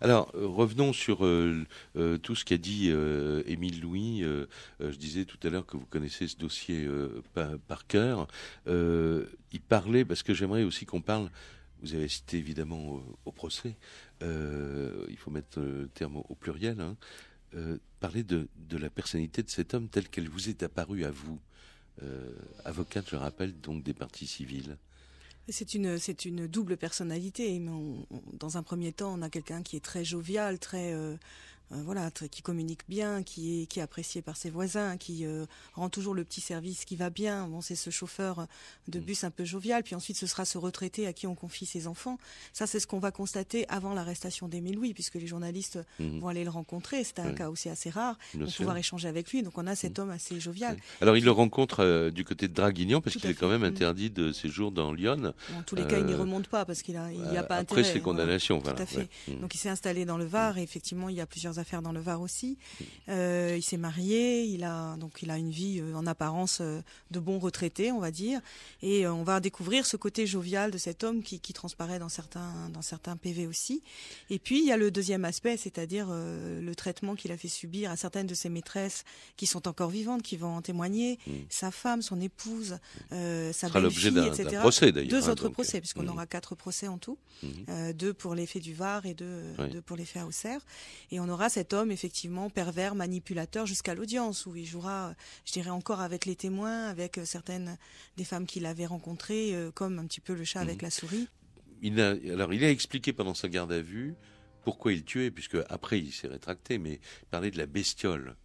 Alors, euh, revenons sur euh, euh, tout ce qu'a dit Émile Louis. je disais tout à l'heure que vous connaissez ce dossier par, cœur. il parlait, parce que j'aimerais aussi qu'on parle, vous avez cité évidemment au, procès, il faut mettre le terme au, pluriel, hein, parler de, la personnalité de cet homme telle qu'elle vous est apparue à vous. avocate, je rappelle, donc des parties civiles. C'est une, c'est une double personnalité. dans un premier temps, on a quelqu'un qui est très jovial, très, euh, euh, voilà, qui communique bien, qui est, qui est apprécié par ses voisins, qui euh, rend toujours le petit service qui va bien. Bon, c'est ce chauffeur euh, de mm. bus un peu jovial. Puis ensuite, ce sera ce retraité à qui on confie ses enfants. Ça, c'est ce qu'on va constater avant l'arrestation d'Émile Louis, puisque les journalistes mm. vont aller le rencontrer. C'est un cas aussi assez rare. de pouvoir échanger avec lui. Donc, on a cet mm. homme assez jovial. Alors, il le rencontre du côté de Draguignan, parce qu'il est quand même interdit de séjour dans Lyon. En tous les cas, il n'y remonte pas, parce qu'il n'y a, bah, pas intérêt. Après ses hein, condamnations, Donc, il s'est installé dans le Var, et effectivement, il y a plusieurs affaires dans le Var aussi. Euh, il s'est marié, il a donc il a une vie euh, en apparence euh, de bon retraité, on va dire. Et on va découvrir ce côté jovial de cet homme qui, qui transparaît dans certains dans certains PV aussi. Et puis il y a le deuxième aspect, c'est-à-dire le traitement qu'il a fait subir à certaines de ses maîtresses qui sont encore vivantes, qui vont en témoigner, mmh. sa femme, son épouse, sa belle-fille, etc. deux hein, autres procès, puisqu'on mmh. aura quatre procès en tout, mmh. deux pour l'effet du Var et deux, pour l'effet à Auxerre. Et on aura cet homme effectivement pervers, manipulateur jusqu'à l'audience, où il jouera, je dirais encore avec les témoins, avec euh, certaines des femmes qu'il avait rencontrées, euh, comme un petit peu le chat avec mhm. la souris. Il alors il a expliqué pendant sa garde à vue pourquoi il tuait, puisque après il s'est rétracté, mais il parlait de la bestiole.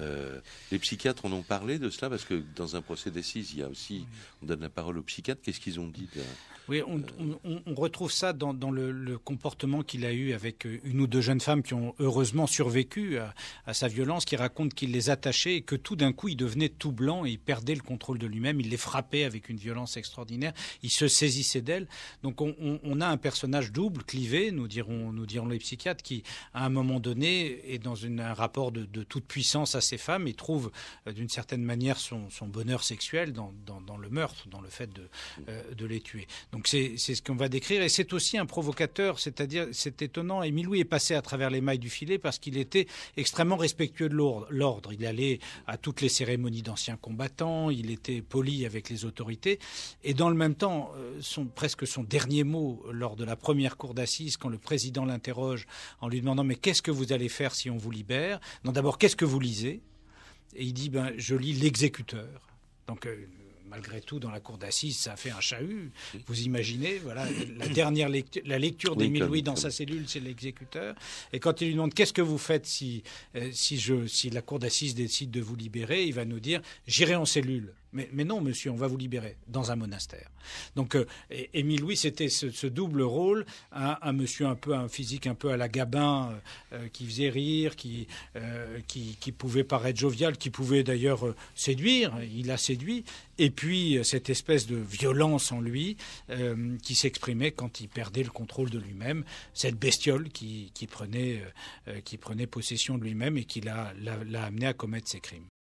Euh, les psychiatres en ont parlé de cela parce que dans un procès d'assises, il y a aussi, on donne la parole aux psychiatres. Qu'est-ce qu'ils ont dit Oui, euh, on, retrouve ça dans, le, comportement qu'il a eu avec une ou deux jeunes femmes qui ont heureusement survécu à, sa violence, qui racontent qu'il les attachait et que tout d'un coup, il devenait tout blanc et il perdait le contrôle de lui-même. Il les frappait avec une violence extraordinaire. Il se saisissait d'elles. Donc, on, a un personnage double, clivé, nous dirons, nous dirons les psychiatres, qui, à un moment donné, est dans une, un rapport de, de toute puissance à ces femmes et trouve euh, d'une certaine manière son, bonheur sexuel dans, le meurtre, dans le fait de, euh, de les tuer. Donc c'est ce qu'on va décrire et c'est aussi un provocateur, c'est-à-dire c'est étonnant. Émile Louis est passé à travers les mailles du filet parce qu'il était extrêmement respectueux de l'ordre. Il allait à toutes les cérémonies d'anciens combattants, il était poli avec les autorités et dans le même temps, euh, presque son dernier mot lors de la première cour d'assises, quand le président l'interroge en lui demandant mais qu'est-ce que vous allez faire si on vous libère Non, d'abord qu'est-ce que vous lisez et il dit, ben, je lis l'exécuteur. Donc, euh, malgré tout, dans la cour d'assises, ça fait un chahut. Vous imaginez, voilà, la dernière lecture, la lecture d'Émile Louis dans sa cellule, c'est l'exécuteur. Et quand il lui demande qu'est-ce que vous faites si, euh, si, je, si la cour d'assises décide de vous libérer, il va nous dire j'irai en cellule. Mais, non, monsieur, on va vous libérer dans un monastère. Donc, euh, Émile Louis, c'était ce, double rôle, un, monsieur un peu, un physique un peu à la Gabin, euh, qui faisait rire, qui, qui, qui, pouvait paraître jovial, qui pouvait d'ailleurs séduire, il a séduit, et puis puis euh, cette espèce de violence en lui euh, qui s'exprimait quand il perdait le contrôle de lui-même, cette bestiole qui, prenait, euh, qui prenait possession de lui-même et qui l'a amené à commettre ses crimes.